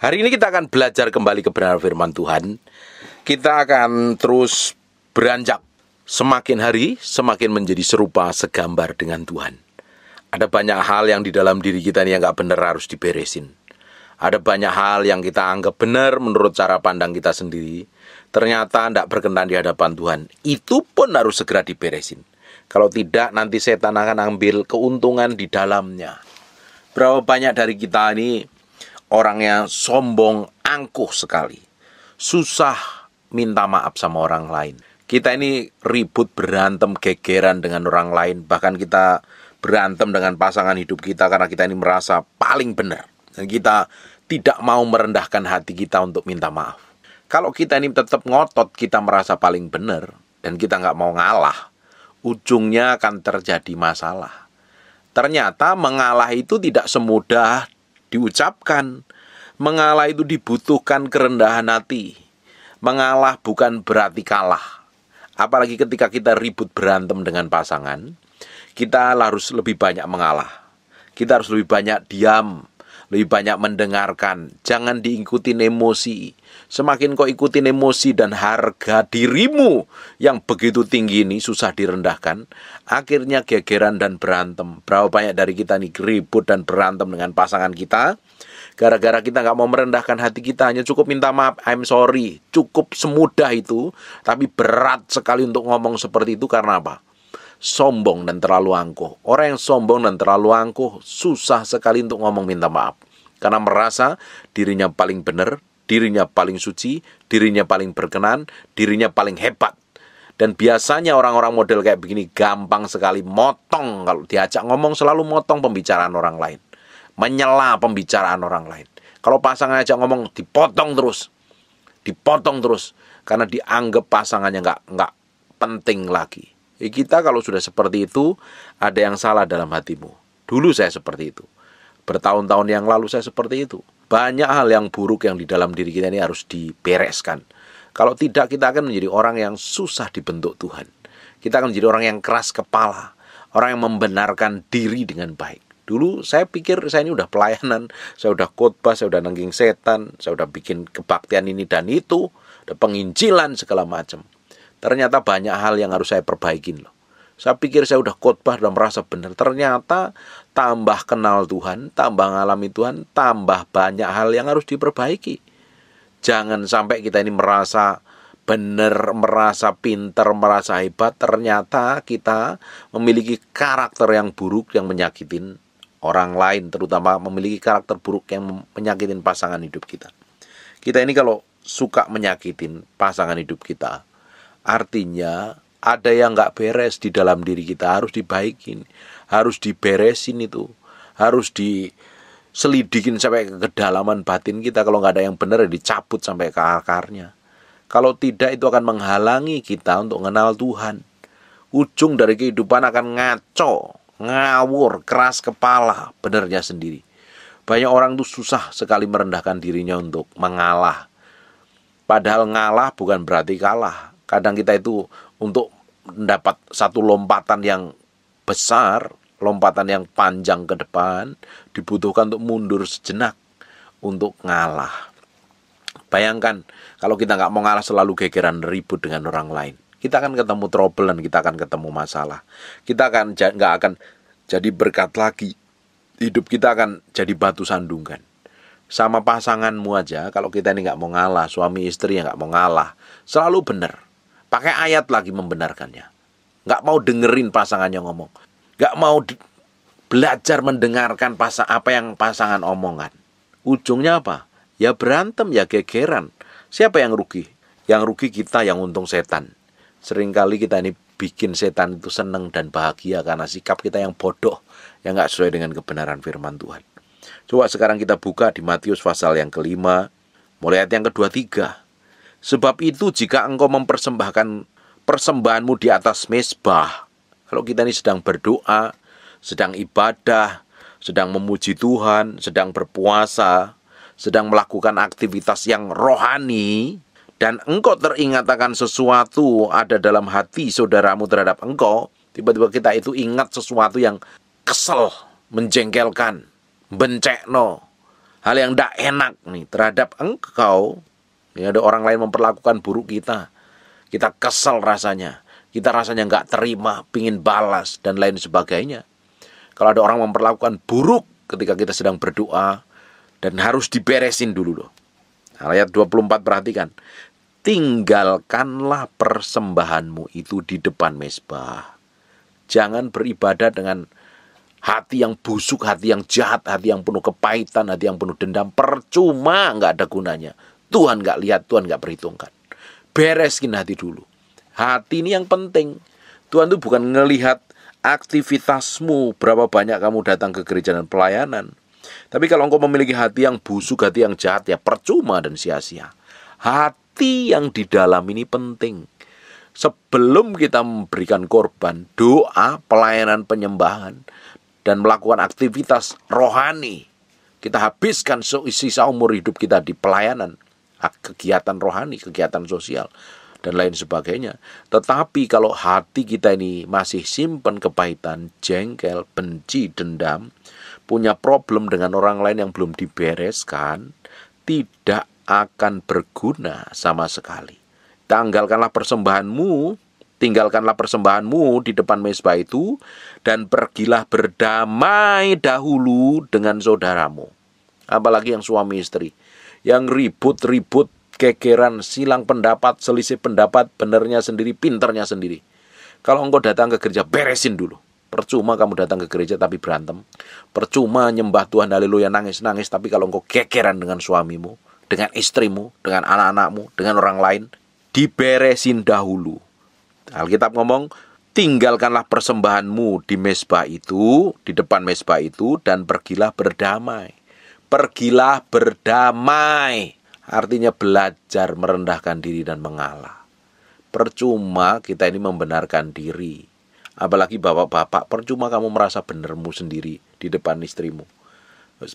Hari ini kita akan belajar kembali kebenaran firman Tuhan. Kita akan terus beranjak. Semakin hari, semakin menjadi serupa segambar dengan Tuhan. Ada banyak hal yang di dalam diri kita yang gak benar harus diberesin. Ada banyak hal yang kita anggap benar menurut cara pandang kita sendiri. Ternyata tidak berkenan di hadapan Tuhan. Itu pun harus segera diberesin. Kalau tidak nanti setan akan ambil keuntungan di dalamnya. Berapa banyak dari kita ini orangnya sombong, angkuh sekali. Susah minta maaf sama orang lain. Kita ini ribut, berantem, gegeran dengan orang lain. Bahkan kita berantem dengan pasangan hidup kita karena kita ini merasa paling benar. Dan kita tidak mau merendahkan hati kita untuk minta maaf. Kalau kita ini tetap ngotot, kita merasa paling benar. Dan kita nggak mau ngalah. Ujungnya akan terjadi masalah. Ternyata mengalah itu tidak semudah diucapkan. Mengalah itu dibutuhkan kerendahan hati. Mengalah bukan berarti kalah. Apalagi ketika kita ribut berantem dengan pasangan, kita harus lebih banyak mengalah. Kita harus lebih banyak diam, lebih banyak mendengarkan, jangan diikuti emosi, Semakin kau ikutin emosi dan harga dirimu yang begitu tinggi ini susah direndahkan, akhirnya gegeran dan berantem. Berapa banyak dari kita nih ribut dan berantem dengan pasangan kita? Gara-gara kita nggak mau merendahkan hati kita hanya cukup minta maaf, I'm sorry, cukup semudah itu, tapi berat sekali untuk ngomong seperti itu karena apa? sombong dan terlalu angkuh. Orang yang sombong dan terlalu angkuh susah sekali untuk ngomong minta maaf karena merasa dirinya paling benar dirinya paling suci, dirinya paling berkenan, dirinya paling hebat. Dan biasanya orang-orang model kayak begini gampang sekali motong kalau diajak ngomong selalu motong pembicaraan orang lain. Menyela pembicaraan orang lain. Kalau pasangan ajak ngomong dipotong terus. Dipotong terus karena dianggap pasangannya nggak nggak penting lagi. Kita kalau sudah seperti itu ada yang salah dalam hatimu. Dulu saya seperti itu. Bertahun-tahun yang lalu saya seperti itu. Banyak hal yang buruk yang di dalam diri kita ini harus dibereskan. Kalau tidak kita akan menjadi orang yang susah dibentuk Tuhan. Kita akan menjadi orang yang keras kepala, orang yang membenarkan diri dengan baik. Dulu saya pikir saya ini udah pelayanan, saya udah khotbah, saya udah nengking setan, saya udah bikin kebaktian ini dan itu, ada penginjilan segala macam. Ternyata banyak hal yang harus saya perbaikin loh. Saya pikir saya udah khotbah dan merasa benar. Ternyata tambah kenal Tuhan, tambah ngalami Tuhan, tambah banyak hal yang harus diperbaiki. Jangan sampai kita ini merasa benar, merasa pinter, merasa hebat. Ternyata kita memiliki karakter yang buruk yang menyakitin orang lain, terutama memiliki karakter buruk yang menyakitin pasangan hidup kita. Kita ini kalau suka menyakitin pasangan hidup kita, artinya ada yang nggak beres di dalam diri kita harus dibaikin harus diberesin itu harus diselidikin sampai ke kedalaman batin kita kalau nggak ada yang benar ya dicabut sampai ke akarnya kalau tidak itu akan menghalangi kita untuk mengenal Tuhan ujung dari kehidupan akan ngaco ngawur keras kepala benernya sendiri banyak orang tuh susah sekali merendahkan dirinya untuk mengalah padahal ngalah bukan berarti kalah kadang kita itu untuk mendapat satu lompatan yang besar, lompatan yang panjang ke depan, dibutuhkan untuk mundur sejenak, untuk ngalah. Bayangkan kalau kita nggak mau ngalah selalu gegeran ribut dengan orang lain. Kita akan ketemu trouble dan kita akan ketemu masalah. Kita akan nggak akan jadi berkat lagi. Hidup kita akan jadi batu sandungan sama pasanganmu aja kalau kita ini nggak mau ngalah suami istri yang nggak mau ngalah selalu benar Pakai ayat lagi membenarkannya. Nggak mau dengerin pasangannya ngomong. Nggak mau belajar mendengarkan pasang apa yang pasangan omongan. Ujungnya apa? Ya berantem, ya gegeran. Siapa yang rugi? Yang rugi kita, yang untung setan. Seringkali kita ini bikin setan itu seneng dan bahagia karena sikap kita yang bodoh, yang gak sesuai dengan kebenaran firman Tuhan. Coba sekarang kita buka di Matius pasal yang kelima, mulai ayat yang kedua tiga. Sebab itu jika engkau mempersembahkan persembahanmu di atas mesbah, kalau kita ini sedang berdoa, sedang ibadah, sedang memuji Tuhan, sedang berpuasa, sedang melakukan aktivitas yang rohani, dan engkau teringat akan sesuatu ada dalam hati saudaramu terhadap engkau, tiba-tiba kita itu ingat sesuatu yang kesel, menjengkelkan, bencekno, hal yang tidak enak nih terhadap engkau, Ya, ada orang lain memperlakukan buruk kita. Kita kesel rasanya. Kita rasanya nggak terima, pingin balas, dan lain sebagainya. Kalau ada orang memperlakukan buruk ketika kita sedang berdoa, dan harus diberesin dulu loh. Ayat 24 perhatikan. Tinggalkanlah persembahanmu itu di depan mesbah. Jangan beribadah dengan hati yang busuk, hati yang jahat, hati yang penuh kepahitan, hati yang penuh dendam. Percuma nggak ada gunanya. Tuhan gak lihat, Tuhan gak perhitungkan. Bereskin hati dulu. Hati ini yang penting. Tuhan itu bukan ngelihat aktivitasmu, berapa banyak kamu datang ke gereja dan pelayanan. Tapi kalau engkau memiliki hati yang busuk, hati yang jahat, ya percuma dan sia-sia. Hati yang di dalam ini penting. Sebelum kita memberikan korban, doa, pelayanan penyembahan, dan melakukan aktivitas rohani, kita habiskan sisa umur hidup kita di pelayanan kegiatan rohani, kegiatan sosial dan lain sebagainya. Tetapi kalau hati kita ini masih simpen kepahitan, jengkel, benci, dendam, punya problem dengan orang lain yang belum dibereskan, tidak akan berguna sama sekali. Tanggalkanlah persembahanmu, tinggalkanlah persembahanmu di depan mesbah itu, dan pergilah berdamai dahulu dengan saudaramu. Apalagi yang suami istri yang ribut-ribut kekeran silang pendapat selisih pendapat benernya sendiri pinternya sendiri kalau engkau datang ke gereja beresin dulu percuma kamu datang ke gereja tapi berantem percuma nyembah Tuhan haleluya nangis-nangis tapi kalau engkau kekeran dengan suamimu dengan istrimu dengan anak-anakmu dengan orang lain diberesin dahulu Alkitab ngomong tinggalkanlah persembahanmu di mesbah itu, di depan mesbah itu, dan pergilah berdamai pergilah berdamai. Artinya belajar merendahkan diri dan mengalah. Percuma kita ini membenarkan diri. Apalagi bapak-bapak, percuma kamu merasa benermu sendiri di depan istrimu.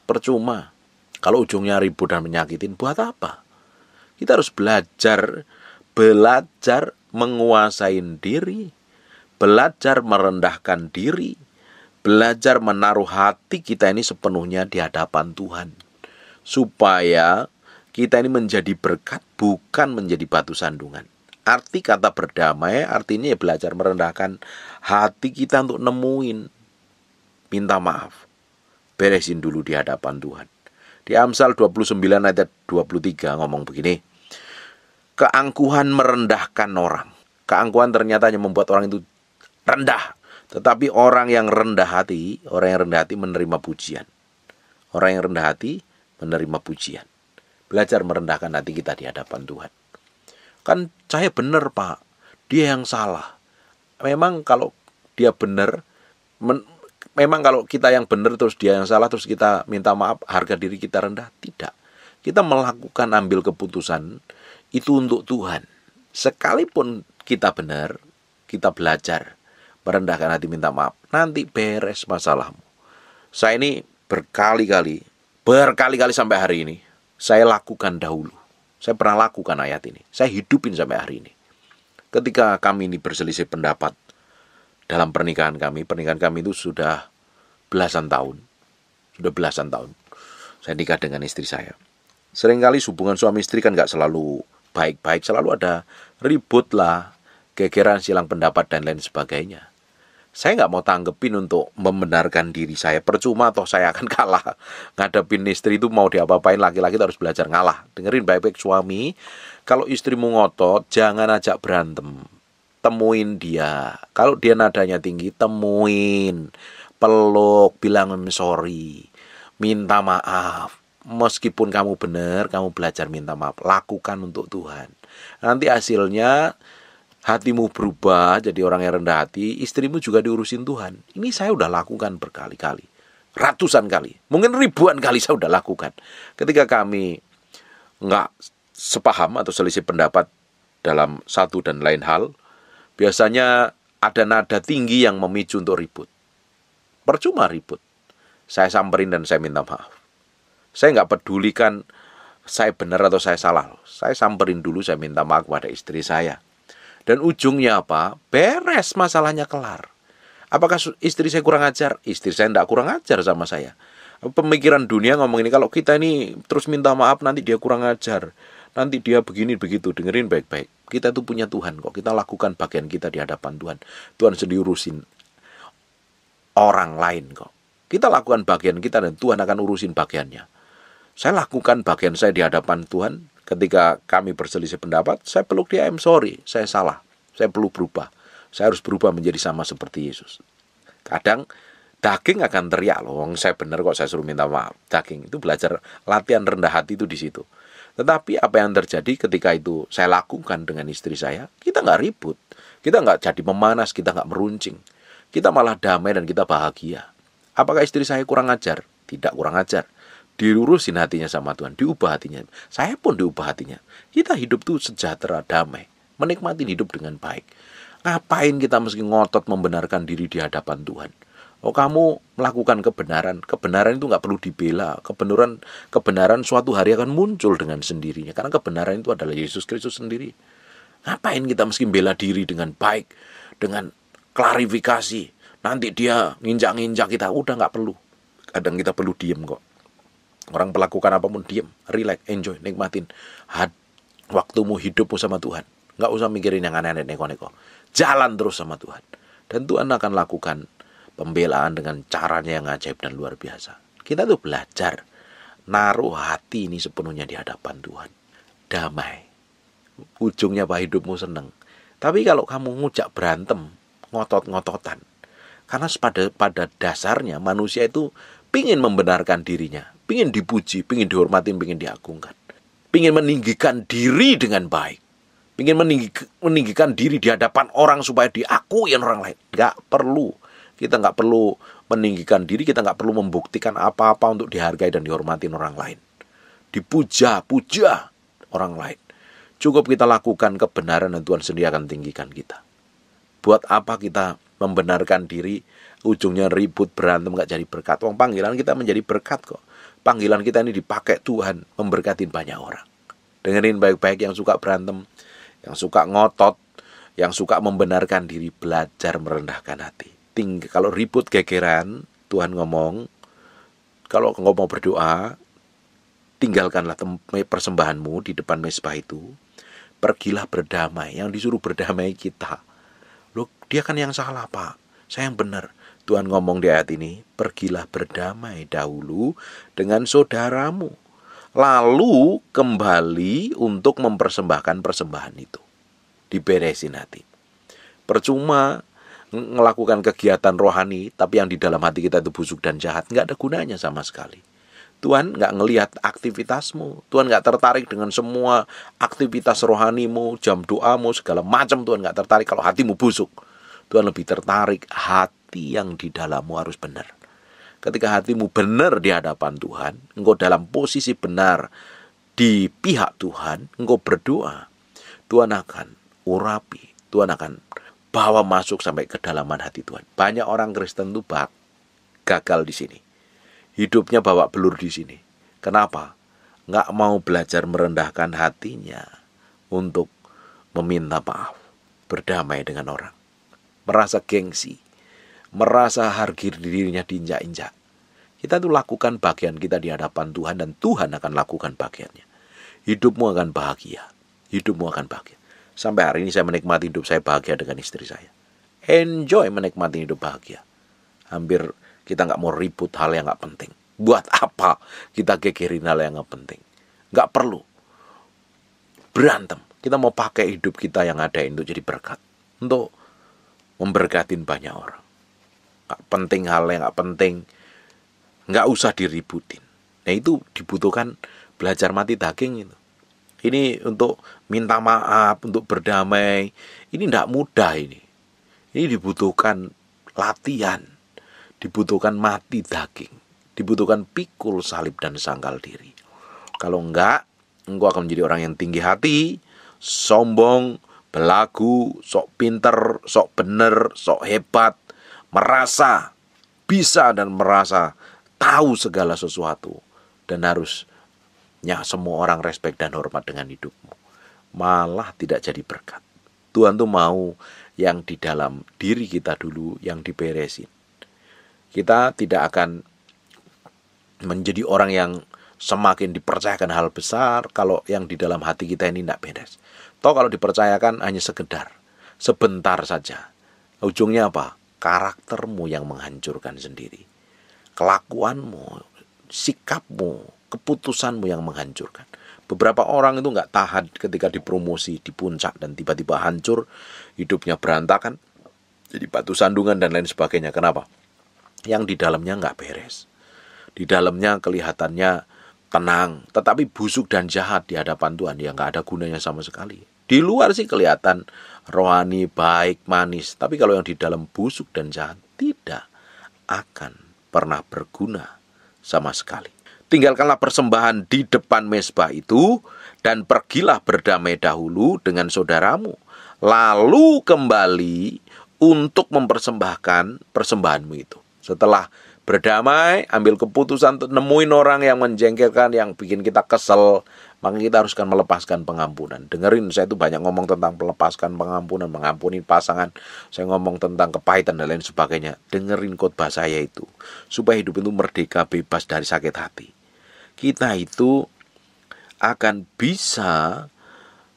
Percuma. Kalau ujungnya ribut dan menyakitin, buat apa? Kita harus belajar, belajar menguasai diri, belajar merendahkan diri, belajar menaruh hati kita ini sepenuhnya di hadapan Tuhan. Supaya kita ini menjadi berkat bukan menjadi batu sandungan. Arti kata berdamai artinya ya belajar merendahkan hati kita untuk nemuin minta maaf. Beresin dulu di hadapan Tuhan. Di Amsal 29 ayat 23 ngomong begini. Keangkuhan merendahkan orang. Keangkuhan ternyata hanya membuat orang itu rendah tetapi orang yang rendah hati, orang yang rendah hati menerima pujian. Orang yang rendah hati menerima pujian. Belajar merendahkan hati kita di hadapan Tuhan. Kan saya benar pak, dia yang salah. Memang kalau dia benar, men, memang kalau kita yang benar terus dia yang salah terus kita minta maaf harga diri kita rendah tidak. Kita melakukan ambil keputusan itu untuk Tuhan. Sekalipun kita benar, kita belajar merendahkan hati minta maaf. Nanti beres masalahmu. Saya ini berkali-kali, berkali-kali sampai hari ini, saya lakukan dahulu. Saya pernah lakukan ayat ini. Saya hidupin sampai hari ini. Ketika kami ini berselisih pendapat dalam pernikahan kami, pernikahan kami itu sudah belasan tahun. Sudah belasan tahun. Saya nikah dengan istri saya. Seringkali hubungan suami istri kan nggak selalu baik-baik, selalu ada ribut lah, gegeran silang pendapat dan lain sebagainya saya nggak mau tanggepin untuk membenarkan diri saya percuma atau saya akan kalah ngadepin istri itu mau diapa-apain laki-laki harus belajar ngalah dengerin baik-baik suami kalau istrimu ngotot jangan ajak berantem temuin dia kalau dia nadanya tinggi temuin peluk bilang sorry minta maaf meskipun kamu benar kamu belajar minta maaf lakukan untuk Tuhan nanti hasilnya hatimu berubah jadi orang yang rendah hati, istrimu juga diurusin Tuhan. Ini saya udah lakukan berkali-kali, ratusan kali, mungkin ribuan kali saya udah lakukan. Ketika kami nggak sepaham atau selisih pendapat dalam satu dan lain hal, biasanya ada nada tinggi yang memicu untuk ribut. Percuma ribut. Saya samperin dan saya minta maaf. Saya nggak pedulikan saya benar atau saya salah. Saya samperin dulu, saya minta maaf kepada istri saya. Dan ujungnya apa? Beres masalahnya kelar. Apakah istri saya kurang ajar? Istri saya tidak kurang ajar sama saya. Pemikiran dunia ngomong ini kalau kita ini terus minta maaf nanti dia kurang ajar. Nanti dia begini begitu, dengerin baik-baik. Kita tuh punya Tuhan kok. Kita lakukan bagian kita di hadapan Tuhan. Tuhan sedih urusin orang lain kok. Kita lakukan bagian kita dan Tuhan akan urusin bagiannya. Saya lakukan bagian saya di hadapan Tuhan, Ketika kami berselisih pendapat, saya peluk dia, I'm sorry, saya salah. Saya perlu berubah. Saya harus berubah menjadi sama seperti Yesus. Kadang daging akan teriak loh, saya benar kok saya suruh minta maaf. Daging itu belajar latihan rendah hati itu di situ. Tetapi apa yang terjadi ketika itu saya lakukan dengan istri saya, kita nggak ribut, kita nggak jadi memanas, kita nggak meruncing, kita malah damai dan kita bahagia. Apakah istri saya kurang ajar? Tidak kurang ajar dirurusin hatinya sama Tuhan, diubah hatinya. Saya pun diubah hatinya. Kita hidup tuh sejahtera, damai, menikmati hidup dengan baik. Ngapain kita mesti ngotot membenarkan diri di hadapan Tuhan? Oh kamu melakukan kebenaran, kebenaran itu nggak perlu dibela. Kebenaran kebenaran suatu hari akan muncul dengan sendirinya karena kebenaran itu adalah Yesus Kristus sendiri. Ngapain kita mesti bela diri dengan baik, dengan klarifikasi? Nanti dia nginjak-nginjak kita, udah nggak perlu. Kadang kita perlu diem kok Orang melakukan apapun diam, relax, enjoy, nikmatin. Had, waktumu hidupmu sama Tuhan. Nggak usah mikirin yang aneh-aneh neko-neko. Jalan terus sama Tuhan. Dan Tuhan akan lakukan pembelaan dengan caranya yang ajaib dan luar biasa. Kita tuh belajar naruh hati ini sepenuhnya di hadapan Tuhan. Damai. Ujungnya apa hidupmu seneng. Tapi kalau kamu ngucak berantem, ngotot-ngototan. Karena pada pada dasarnya manusia itu pingin membenarkan dirinya Pingin dipuji, pingin dihormati, pingin diagungkan. Pingin meninggikan diri dengan baik. Pingin meninggi, meninggikan diri di hadapan orang supaya diakui orang lain. Gak perlu. Kita gak perlu meninggikan diri, kita gak perlu membuktikan apa-apa untuk dihargai dan dihormati orang lain. Dipuja, puja orang lain. Cukup kita lakukan kebenaran dan Tuhan sendiri akan tinggikan kita. Buat apa kita membenarkan diri, ujungnya ribut, berantem, gak jadi berkat. Uang panggilan kita menjadi berkat kok panggilan kita ini dipakai Tuhan memberkati banyak orang. Dengerin baik-baik yang suka berantem, yang suka ngotot, yang suka membenarkan diri belajar merendahkan hati. Tinggal kalau ribut gegeran, Tuhan ngomong, kalau engkau mau berdoa, tinggalkanlah persembahanmu di depan mesbah itu. Pergilah berdamai. Yang disuruh berdamai kita. Loh, dia kan yang salah, Pak. Saya yang benar. Tuhan ngomong di ayat ini, pergilah berdamai dahulu dengan saudaramu. Lalu kembali untuk mempersembahkan persembahan itu. Diberesin hati. Percuma melakukan kegiatan rohani, tapi yang di dalam hati kita itu busuk dan jahat, nggak ada gunanya sama sekali. Tuhan nggak ngelihat aktivitasmu, Tuhan nggak tertarik dengan semua aktivitas rohanimu, jam doamu, segala macam Tuhan nggak tertarik kalau hatimu busuk. Tuhan lebih tertarik hati hati yang di dalammu harus benar. Ketika hatimu benar di hadapan Tuhan, engkau dalam posisi benar di pihak Tuhan, engkau berdoa. Tuhan akan urapi, Tuhan akan bawa masuk sampai kedalaman hati Tuhan. Banyak orang Kristen itu bak, gagal di sini. Hidupnya bawa belur di sini. Kenapa? Enggak mau belajar merendahkan hatinya untuk meminta maaf, berdamai dengan orang, merasa gengsi, merasa harga dirinya diinjak-injak. Kita tuh lakukan bagian kita di hadapan Tuhan dan Tuhan akan lakukan bagiannya. Hidupmu akan bahagia. Hidupmu akan bahagia. Sampai hari ini saya menikmati hidup saya bahagia dengan istri saya. Enjoy menikmati hidup bahagia. Hampir kita nggak mau ribut hal yang nggak penting. Buat apa kita kekirin hal yang nggak penting? Nggak perlu. Berantem. Kita mau pakai hidup kita yang ada itu jadi berkat. Untuk memberkatin banyak orang nggak penting hal yang nggak penting nggak usah diributin nah itu dibutuhkan belajar mati daging itu ini untuk minta maaf untuk berdamai ini tidak mudah ini ini dibutuhkan latihan dibutuhkan mati daging dibutuhkan pikul salib dan sangkal diri kalau enggak engkau akan menjadi orang yang tinggi hati sombong belagu sok pinter sok bener sok hebat merasa bisa dan merasa tahu segala sesuatu dan harusnya semua orang respek dan hormat dengan hidupmu. Malah tidak jadi berkat. Tuhan tuh mau yang di dalam diri kita dulu yang diberesin. Kita tidak akan menjadi orang yang semakin dipercayakan hal besar kalau yang di dalam hati kita ini tidak beres. Toh kalau dipercayakan hanya sekedar, sebentar saja. Ujungnya apa? karaktermu yang menghancurkan sendiri. Kelakuanmu, sikapmu, keputusanmu yang menghancurkan. Beberapa orang itu nggak tahan ketika dipromosi di puncak dan tiba-tiba hancur, hidupnya berantakan, jadi batu sandungan dan lain sebagainya. Kenapa? Yang di dalamnya nggak beres. Di dalamnya kelihatannya tenang, tetapi busuk dan jahat di hadapan Tuhan. Ya nggak ada gunanya sama sekali. Di luar sih kelihatan rohani baik manis, tapi kalau yang di dalam busuk dan jahat tidak akan pernah berguna sama sekali. Tinggalkanlah persembahan di depan mesbah itu dan pergilah berdamai dahulu dengan saudaramu. Lalu kembali untuk mempersembahkan persembahanmu itu. Setelah berdamai, ambil keputusan untuk nemuin orang yang menjengkelkan, yang bikin kita kesel, maka kita haruskan melepaskan pengampunan. Dengerin saya itu banyak ngomong tentang melepaskan pengampunan, mengampuni pasangan. Saya ngomong tentang kepahitan dan lain sebagainya. Dengerin khotbah saya itu. Supaya hidup itu merdeka, bebas dari sakit hati. Kita itu akan bisa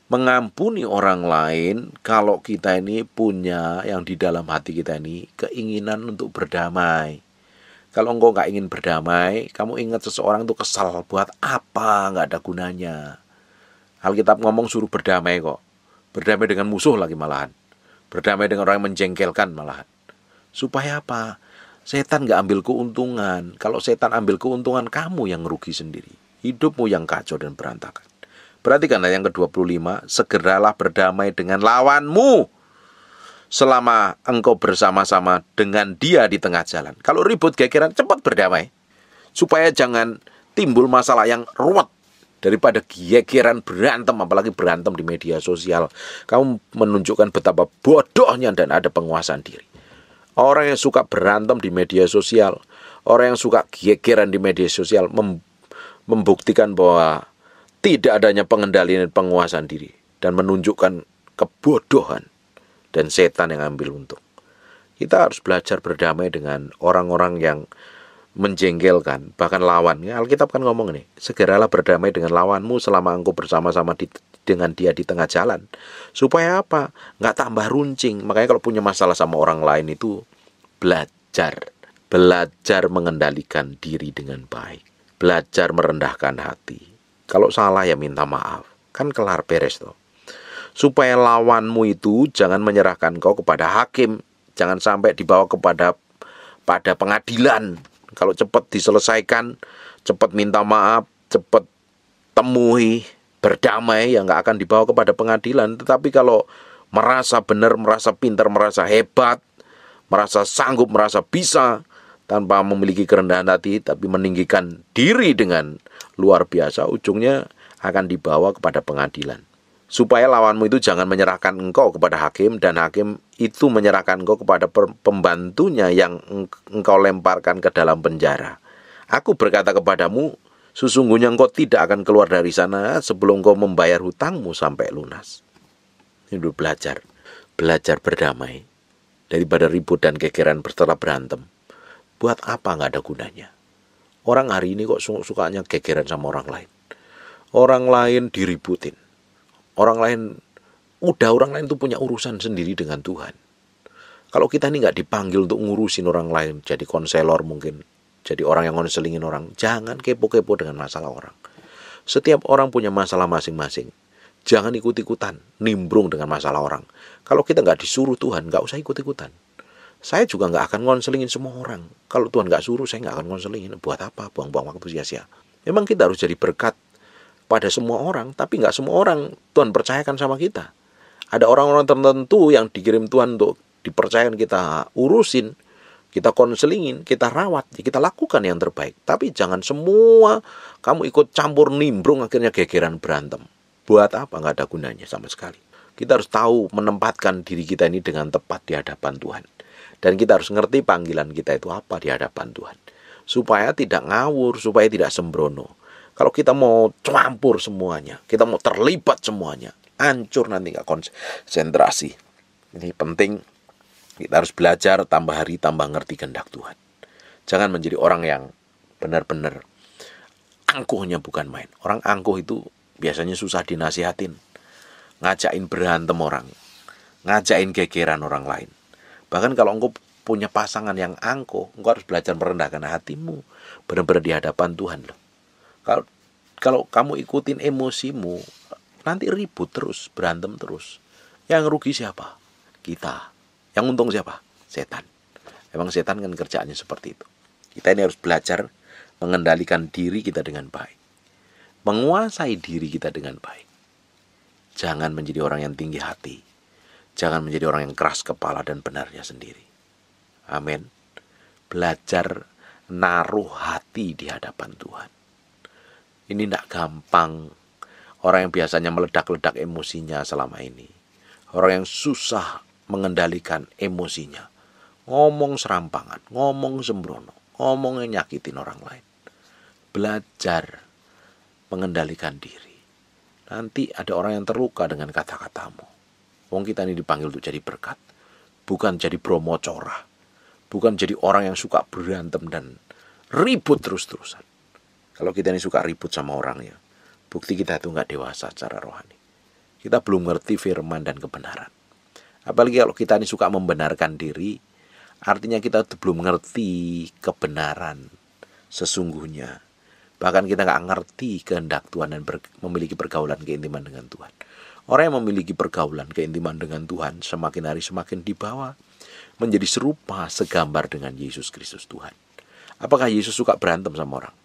mengampuni orang lain kalau kita ini punya yang di dalam hati kita ini keinginan untuk berdamai kalau engkau nggak ingin berdamai, kamu ingat seseorang itu kesal buat apa? Nggak ada gunanya. Alkitab ngomong suruh berdamai kok. Berdamai dengan musuh lagi malahan. Berdamai dengan orang yang menjengkelkan malahan. Supaya apa? Setan nggak ambil keuntungan. Kalau setan ambil keuntungan, kamu yang rugi sendiri. Hidupmu yang kacau dan berantakan. Perhatikan yang ke-25, segeralah berdamai dengan lawanmu selama engkau bersama-sama dengan dia di tengah jalan. Kalau ribut gegeran, cepat berdamai. Supaya jangan timbul masalah yang ruwet daripada gegeran berantem apalagi berantem di media sosial. Kamu menunjukkan betapa bodohnya dan ada penguasaan diri. Orang yang suka berantem di media sosial, orang yang suka gegeran di media sosial mem membuktikan bahwa tidak adanya pengendalian dan penguasaan diri dan menunjukkan kebodohan dan setan yang ambil untung. Kita harus belajar berdamai dengan orang-orang yang menjengkelkan, bahkan Ya, Alkitab kan ngomong nih, segeralah berdamai dengan lawanmu selama engkau bersama-sama di, dengan dia di tengah jalan. Supaya apa? Nggak tambah runcing. Makanya kalau punya masalah sama orang lain itu belajar. Belajar mengendalikan diri dengan baik. Belajar merendahkan hati. Kalau salah ya minta maaf. Kan kelar beres tuh supaya lawanmu itu jangan menyerahkan kau kepada hakim, jangan sampai dibawa kepada pada pengadilan. Kalau cepat diselesaikan, cepat minta maaf, cepat temui, berdamai yang nggak akan dibawa kepada pengadilan. Tetapi kalau merasa benar, merasa pintar, merasa hebat, merasa sanggup, merasa bisa tanpa memiliki kerendahan hati tapi meninggikan diri dengan luar biasa ujungnya akan dibawa kepada pengadilan supaya lawanmu itu jangan menyerahkan engkau kepada hakim dan hakim itu menyerahkan engkau kepada pembantunya yang engkau lemparkan ke dalam penjara. Aku berkata kepadamu, sesungguhnya engkau tidak akan keluar dari sana sebelum engkau membayar hutangmu sampai lunas. Ini belajar, belajar berdamai daripada ribut dan kekeran bertelah berantem. Buat apa nggak ada gunanya? Orang hari ini kok sukanya kekeran sama orang lain. Orang lain diributin Orang lain udah orang lain tuh punya urusan sendiri dengan Tuhan. Kalau kita ini nggak dipanggil untuk ngurusin orang lain, jadi konselor mungkin, jadi orang yang konselingin orang, jangan kepo-kepo dengan masalah orang. Setiap orang punya masalah masing-masing. Jangan ikut-ikutan, nimbrung dengan masalah orang. Kalau kita nggak disuruh Tuhan, nggak usah ikut-ikutan. Saya juga nggak akan konselingin semua orang. Kalau Tuhan nggak suruh, saya nggak akan konselingin. Buat apa? Buang-buang waktu sia-sia. Memang kita harus jadi berkat pada semua orang, tapi nggak semua orang Tuhan percayakan sama kita. Ada orang-orang tertentu yang dikirim Tuhan untuk dipercayakan kita urusin, kita konselingin, kita rawat, ya kita lakukan yang terbaik. Tapi jangan semua kamu ikut campur nimbrung akhirnya gegeran berantem. Buat apa nggak ada gunanya sama sekali. Kita harus tahu menempatkan diri kita ini dengan tepat di hadapan Tuhan. Dan kita harus ngerti panggilan kita itu apa di hadapan Tuhan. Supaya tidak ngawur, supaya tidak sembrono kalau kita mau campur semuanya, kita mau terlibat semuanya, hancur nanti nggak konsentrasi. Ini penting. Kita harus belajar tambah hari tambah ngerti kehendak Tuhan. Jangan menjadi orang yang benar-benar angkuhnya bukan main. Orang angkuh itu biasanya susah dinasihatin. Ngajakin berantem orang. Ngajakin gegeran orang lain. Bahkan kalau engkau punya pasangan yang angkuh, engkau harus belajar merendahkan hatimu. Benar-benar di hadapan Tuhan loh. Kalau kalau kamu ikutin emosimu, nanti ribut terus, berantem terus. Yang rugi siapa? Kita. Yang untung siapa? Setan. Emang setan kan kerjaannya seperti itu. Kita ini harus belajar mengendalikan diri kita dengan baik. Menguasai diri kita dengan baik. Jangan menjadi orang yang tinggi hati. Jangan menjadi orang yang keras kepala dan benarnya sendiri. Amin. Belajar naruh hati di hadapan Tuhan ini tidak gampang. Orang yang biasanya meledak-ledak emosinya selama ini. Orang yang susah mengendalikan emosinya. Ngomong serampangan, ngomong sembrono, ngomong yang nyakitin orang lain. Belajar mengendalikan diri. Nanti ada orang yang terluka dengan kata-katamu. Wong kita ini dipanggil untuk jadi berkat. Bukan jadi bromo corah Bukan jadi orang yang suka berantem dan ribut terus-terusan. Kalau kita ini suka ribut sama orang ya, bukti kita itu nggak dewasa secara rohani. Kita belum ngerti firman dan kebenaran. Apalagi kalau kita ini suka membenarkan diri, artinya kita belum ngerti kebenaran sesungguhnya. Bahkan kita nggak ngerti kehendak Tuhan dan ber, memiliki pergaulan keintiman dengan Tuhan. Orang yang memiliki pergaulan keintiman dengan Tuhan semakin hari semakin dibawa menjadi serupa segambar dengan Yesus Kristus Tuhan. Apakah Yesus suka berantem sama orang?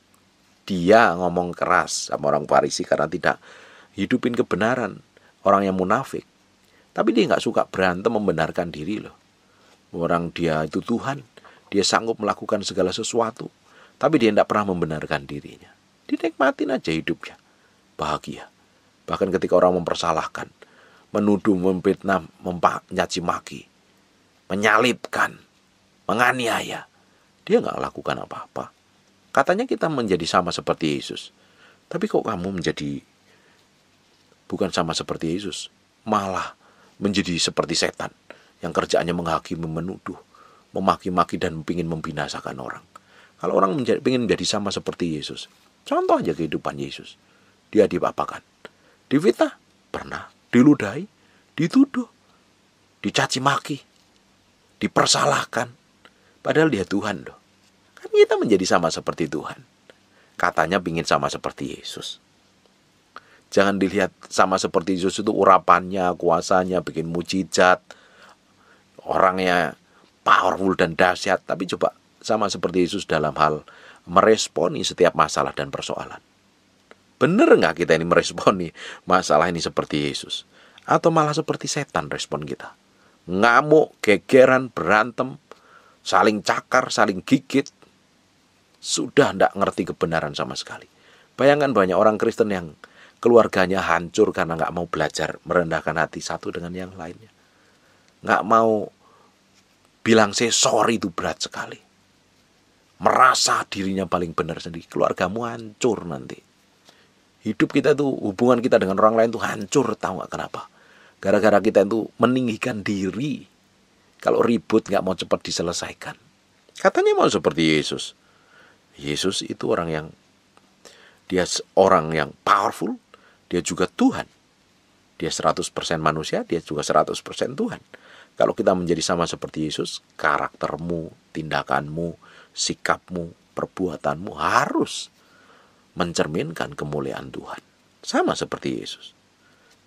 dia ngomong keras sama orang Farisi karena tidak hidupin kebenaran orang yang munafik tapi dia nggak suka berantem membenarkan diri loh orang dia itu Tuhan dia sanggup melakukan segala sesuatu tapi dia tidak pernah membenarkan dirinya dinikmatin aja hidupnya bahagia bahkan ketika orang mempersalahkan menuduh memfitnah mencaci maki menyalipkan menganiaya dia nggak lakukan apa-apa Katanya kita menjadi sama seperti Yesus. Tapi kok kamu menjadi bukan sama seperti Yesus, malah menjadi seperti setan yang kerjaannya menghakimi, menuduh, memaki-maki dan ingin membinasakan orang. Kalau orang menjadi, ingin menjadi sama seperti Yesus, contoh aja kehidupan Yesus. Dia diapakan? Divitnah? Pernah. Diludahi? Dituduh? Dicaci maki? Dipersalahkan? Padahal dia Tuhan loh kita menjadi sama seperti Tuhan. Katanya pingin sama seperti Yesus. Jangan dilihat sama seperti Yesus itu urapannya, kuasanya, bikin mujizat. Orangnya powerful dan dahsyat. Tapi coba sama seperti Yesus dalam hal meresponi setiap masalah dan persoalan. Bener nggak kita ini meresponi masalah ini seperti Yesus? Atau malah seperti setan respon kita? Ngamuk, gegeran, berantem, saling cakar, saling gigit, sudah tidak ngerti kebenaran sama sekali. Bayangkan banyak orang Kristen yang keluarganya hancur karena nggak mau belajar merendahkan hati satu dengan yang lainnya. Nggak mau bilang saya sorry itu berat sekali. Merasa dirinya paling benar sendiri. Keluargamu hancur nanti. Hidup kita itu, hubungan kita dengan orang lain itu hancur. Tahu nggak kenapa? Gara-gara kita itu meninggikan diri. Kalau ribut nggak mau cepat diselesaikan. Katanya mau seperti Yesus. Yesus itu orang yang dia orang yang powerful, dia juga Tuhan. Dia 100% manusia, dia juga 100% Tuhan. Kalau kita menjadi sama seperti Yesus, karaktermu, tindakanmu, sikapmu, perbuatanmu harus mencerminkan kemuliaan Tuhan. Sama seperti Yesus.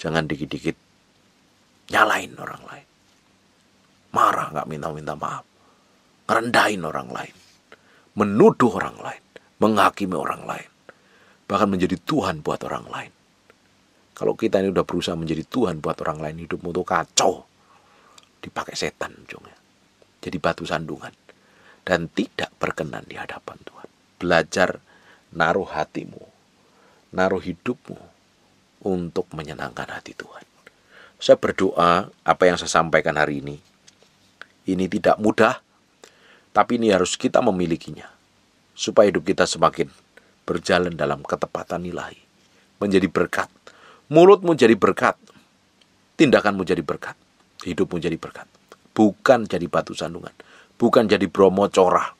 Jangan dikit-dikit nyalain orang lain. Marah gak minta-minta maaf. Ngerendahin orang lain menuduh orang lain, menghakimi orang lain, bahkan menjadi Tuhan buat orang lain. Kalau kita ini udah berusaha menjadi Tuhan buat orang lain, hidupmu tuh kacau. Dipakai setan ujungnya. Jadi batu sandungan. Dan tidak berkenan di hadapan Tuhan. Belajar naruh hatimu, naruh hidupmu untuk menyenangkan hati Tuhan. Saya berdoa apa yang saya sampaikan hari ini. Ini tidak mudah, tapi ini harus kita memilikinya. Supaya hidup kita semakin berjalan dalam ketepatan nilai. Menjadi berkat. Mulutmu jadi berkat. Tindakanmu jadi berkat. Hidupmu jadi berkat. Bukan jadi batu sandungan. Bukan jadi bromo corah.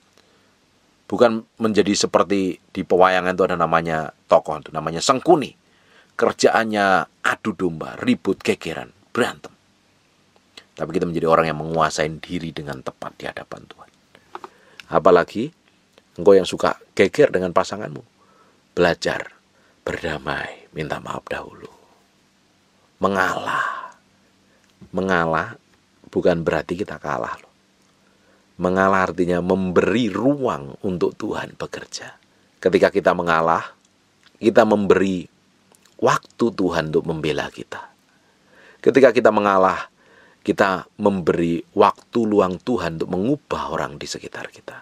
Bukan menjadi seperti di pewayangan itu ada namanya tokoh itu namanya Sengkuni. Kerjaannya adu domba, ribut, kekeran, berantem. Tapi kita menjadi orang yang menguasai diri dengan tepat di hadapan Tuhan. Apalagi engkau yang suka geger dengan pasanganmu. Belajar berdamai, minta maaf dahulu. Mengalah. Mengalah bukan berarti kita kalah loh. Mengalah artinya memberi ruang untuk Tuhan bekerja. Ketika kita mengalah, kita memberi waktu Tuhan untuk membela kita. Ketika kita mengalah, kita memberi waktu luang Tuhan untuk mengubah orang di sekitar kita.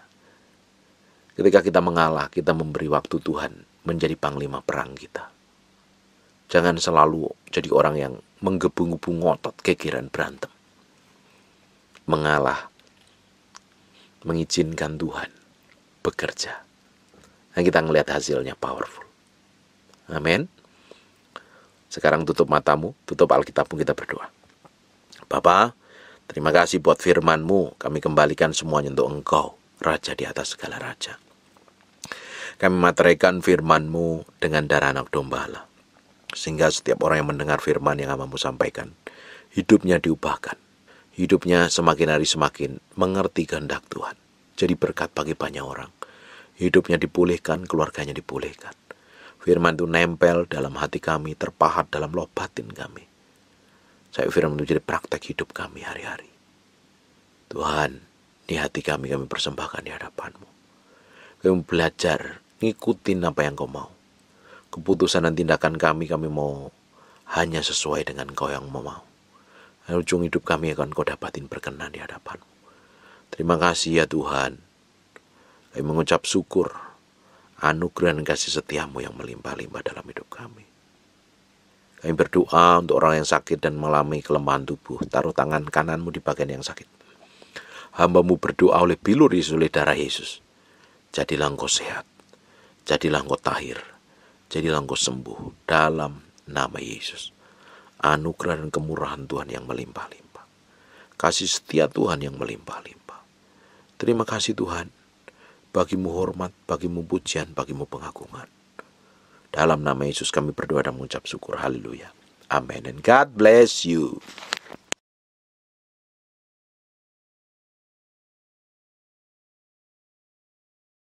Ketika kita mengalah, kita memberi waktu Tuhan menjadi panglima perang kita. Jangan selalu jadi orang yang menggebu-gebu ngotot kekiran berantem. Mengalah, mengizinkan Tuhan bekerja. Dan nah, kita melihat hasilnya powerful. Amin. Sekarang tutup matamu, tutup Alkitabmu, kita berdoa. Bapa, terima kasih buat FirmanMu. Kami kembalikan semuanya untuk Engkau, Raja di atas segala Raja. Kami materaikan FirmanMu dengan darah anak domba Allah. Sehingga setiap orang yang mendengar firman yang Amamu sampaikan, hidupnya diubahkan. Hidupnya semakin hari semakin mengerti kehendak Tuhan. Jadi berkat bagi banyak orang. Hidupnya dipulihkan, keluarganya dipulihkan. Firman itu nempel dalam hati kami, terpahat dalam lobatin kami. Saya firman itu jadi praktek hidup kami hari-hari. Tuhan, di hati kami kami persembahkan di hadapanmu. Kami belajar, ngikutin apa yang kau mau. Keputusan dan tindakan kami, kami mau hanya sesuai dengan kau yang mau. Dan ujung hidup kami akan kau dapatin berkenan di hadapanmu. Terima kasih ya Tuhan. Kami mengucap syukur anugerah dan kasih setiamu yang melimpah-limpah dalam hidup kami. Kami berdoa untuk orang yang sakit dan mengalami kelemahan tubuh. Taruh tangan kananmu di bagian yang sakit. Hambamu berdoa oleh bilur Yesus, oleh darah Yesus. Jadilah engkau sehat. Jadilah engkau tahir. Jadilah engkau sembuh dalam nama Yesus. Anugerah dan kemurahan Tuhan yang melimpah-limpah. Kasih setia Tuhan yang melimpah-limpah. Terima kasih Tuhan. Bagimu hormat, bagimu pujian, bagimu pengagungan. Dalam nama Yesus kami berdoa dan mengucap syukur. Haleluya. Amen. And God bless you.